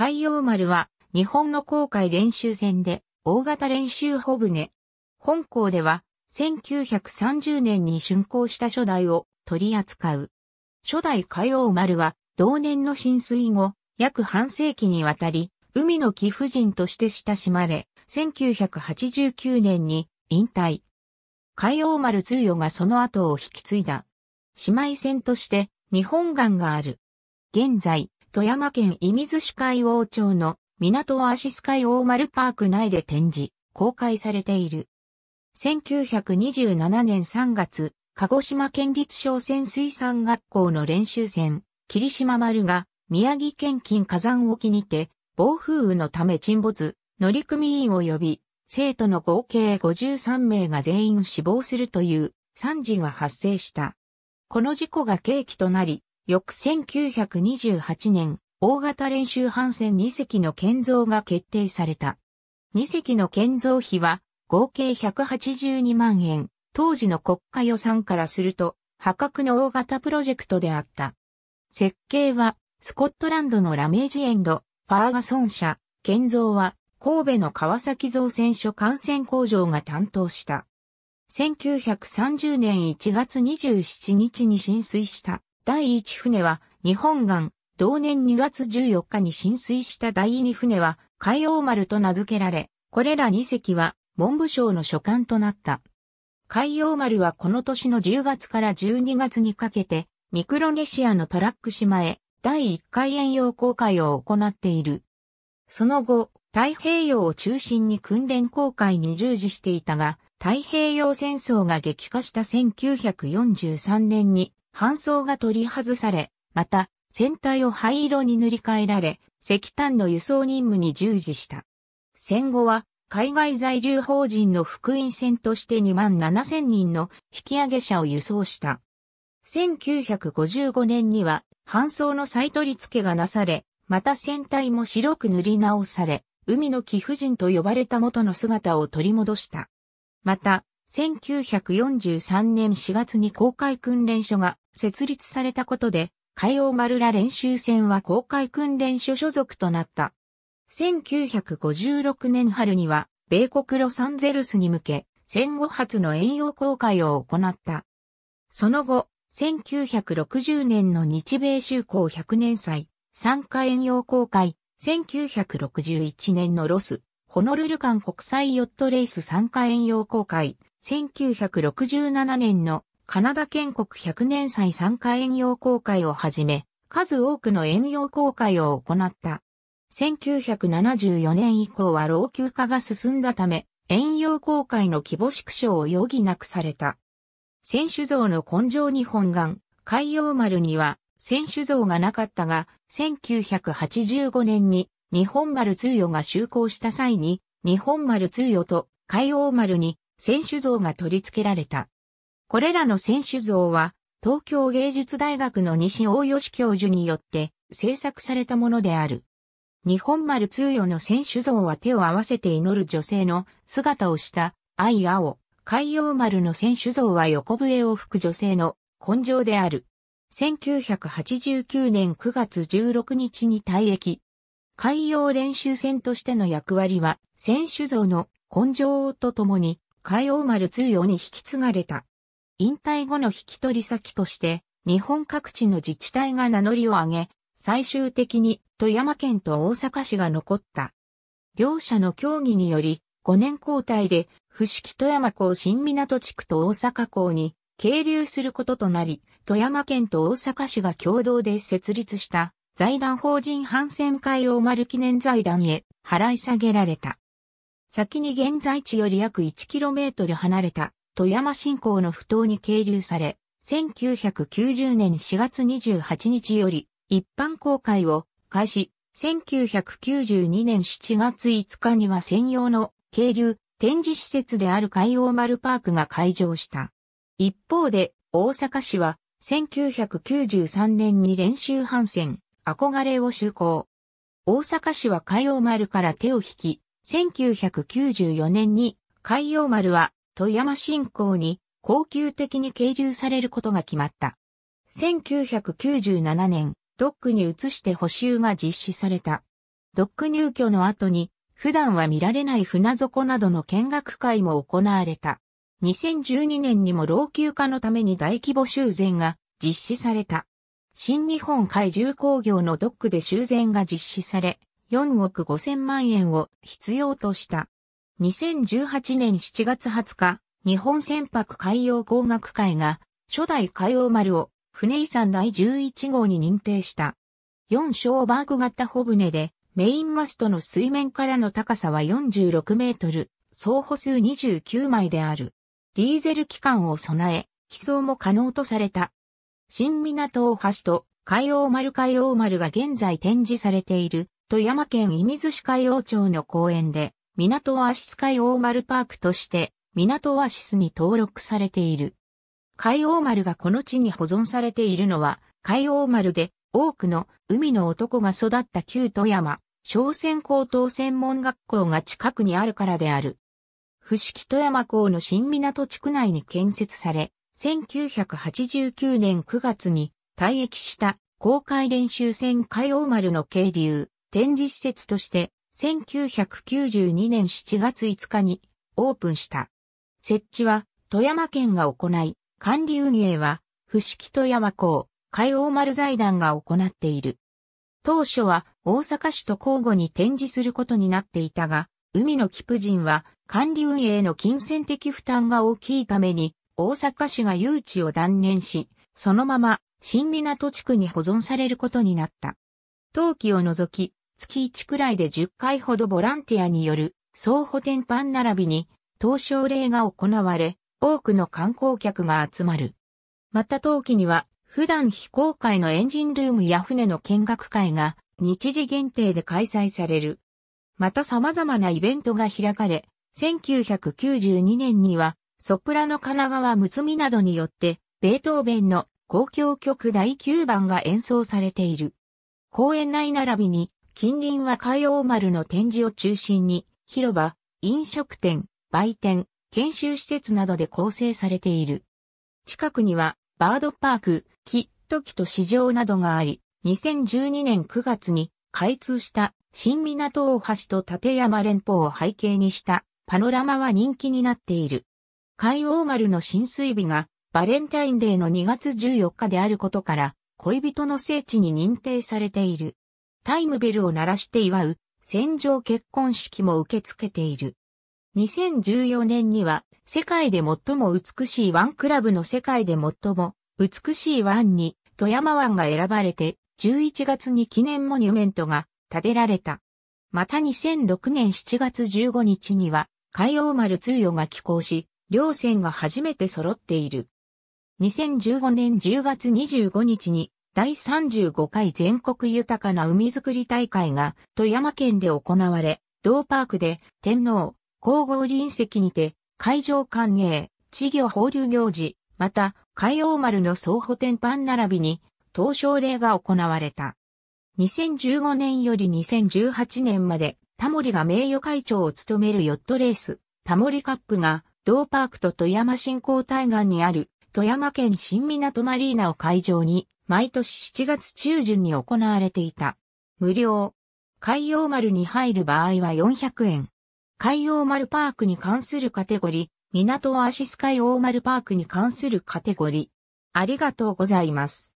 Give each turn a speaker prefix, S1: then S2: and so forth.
S1: 海洋丸は日本の航海練習船で大型練習帆船。本校では1930年に竣工した初代を取り扱う。初代海洋丸は同年の浸水後約半世紀にわたり海の貴婦人として親しまれ、1989年に引退。海洋丸通与がその後を引き継いだ。姉妹船として日本岸がある。現在、富山県射水市海王町の港アシス海王丸パーク内で展示、公開されている。1927年3月、鹿児島県立商船水産学校の練習船、霧島丸が宮城県近火山沖にて、暴風雨のため沈没、乗組員を呼び、生徒の合計53名が全員死亡するという惨事が発生した。この事故が契機となり、翌1928年、大型練習帆船2隻の建造が決定された。2隻の建造費は合計182万円、当時の国家予算からすると破格の大型プロジェクトであった。設計はスコットランドのラメージエンド、ファーガソン社、建造は神戸の川崎造船所幹線工場が担当した。1930年1月27日に浸水した第一船は日本岸、同年2月14日に浸水した第二船は海洋丸と名付けられ、これら2隻は文部省の所管となった。海洋丸はこの年の10月から12月にかけて、ミクロネシアのトラック島へ第1回遠洋航海を行っている。その後、太平洋を中心に訓練航海に従事していたが、太平洋戦争が激化した1943年に搬送が取り外され、また、船体を灰色に塗り替えられ、石炭の輸送任務に従事した。戦後は、海外在住法人の福音船として2万7000人の引き上げ者を輸送した。1955年には、搬送の再取り付けがなされ、また船体も白く塗り直され、海の貴婦人と呼ばれた元の姿を取り戻した。また、1943年4月に公開訓練所が設立されたことで、海洋丸ら練習船は公開訓練所所属となった。1956年春には、米国ロサンゼルスに向け、戦後初の遠洋公開を行った。その後、1960年の日米修好100年祭、参加遠洋公開、1961年のロス、ホノルル間国際ヨットレース参加遠洋公開、1967年のカナダ建国100年祭参加遠洋公開をはじめ、数多くの遠洋公開を行った。1974年以降は老朽化が進んだため、遠洋公開の規模縮小を余儀なくされた。選手像の根性に本願、海洋丸には選手像がなかったが、1985年に日本丸通与が就航した際に、日本丸通与と海洋丸に選手像が取り付けられた。これらの選手像は、東京芸術大学の西大吉教授によって制作されたものである。日本丸通夜の選手像は手を合わせて祈る女性の姿をした愛青。海洋丸の選手像は横笛を吹く女性の根性である。1989年9月16日に退役。海洋練習船としての役割は、選手像の根性とともに、海洋丸通夜に引き継がれた。引退後の引き取り先として、日本各地の自治体が名乗りを上げ、最終的に富山県と大阪市が残った。両者の協議により、5年交代で、伏木富山港新港地区と大阪港に、係留することとなり、富山県と大阪市が共同で設立した財団法人反戦会を丸記念財団へ払い下げられた。先に現在地より約 1km 離れた富山新港の不当に係留され、1990年4月28日より一般公開を開始、1992年7月5日には専用の係流展示施設である海洋丸パークが開場した。一方で大阪市は1993年に練習反戦憧れを就航。大阪市は海洋丸から手を引き、1994年に海洋丸は富山新港に恒久的に係留されることが決まった。1997年、ドックに移して補修が実施された。ドック入居の後に、普段は見られない船底などの見学会も行われた。2012年にも老朽化のために大規模修繕が実施された。新日本海重工業のドックで修繕が実施され、4億5千万円を必要とした。2018年7月20日、日本船舶海洋工学会が初代海洋丸を船遺産第11号に認定した。4小バーク型帆船でメインマストの水面からの高さは46メートル、総歩数29枚である。ディーゼル機関を備え、寄贈も可能とされた。新港大橋と海洋丸海洋丸が現在展示されている富山県伊水市海洋町の公園で港オアシス海王丸パークとして、港オアシスに登録されている。海王丸がこの地に保存されているのは、海王丸で多くの海の男が育った旧富山、商船高等専門学校が近くにあるからである。伏木富山港の新港地区内に建設され、1989年9月に退役した公開練習船海王丸の渓流展示施設として1992年7月5日にオープンした。設置は富山県が行い、管理運営は、伏木富山港、海王丸財団が行っている。当初は大阪市と交互に展示することになっていたが、海のキプ人は管理運営の金銭的負担が大きいために、大阪市が誘致を断念し、そのまま新港地区に保存されることになった。陶器を除き、月1くらいで10回ほどボランティアによる総補天ン並びに東証礼が行われ、多くの観光客が集まる。また冬季には普段非公開のエンジンルームや船の見学会が日時限定で開催される。また様々なイベントが開かれ、1992年にはソプラノ神奈川むつみなどによってベートーベンの公共曲第9番が演奏されている。公園内並びに近隣は海王丸の展示を中心に、広場、飲食店、売店、研修施設などで構成されている。近くには、バードパーク、木、時と市場などがあり、2012年9月に開通した新港大橋と立山連峰を背景にしたパノラマは人気になっている。海王丸の浸水日がバレンタインデーの2月14日であることから、恋人の聖地に認定されている。タイムベルを鳴らして祝う、戦場結婚式も受け付けている。2014年には、世界で最も美しいワンクラブの世界で最も美しいワンに富山湾が選ばれて、11月に記念モニュメントが建てられた。また2006年7月15日には、海王丸通夜が寄港し、両船が初めて揃っている。2015年10月25日に第35回全国豊かな海づくり大会が富山県で行われ、同パークで天皇、皇后臨席にて、海上歓迎、稚魚放流行事、また、海王丸の総補天板並びに、東奨礼が行われた。2015年より2018年まで、タモリが名誉会長を務めるヨットレース、タモリカップが、同パークと富山振興対岸にある、富山県新港マリーナを会場に、毎年7月中旬に行われていた。無料。海洋丸に入る場合は400円。海洋丸パークに関するカテゴリー、港アシス海洋丸パークに関するカテゴリー。ありがとうございます。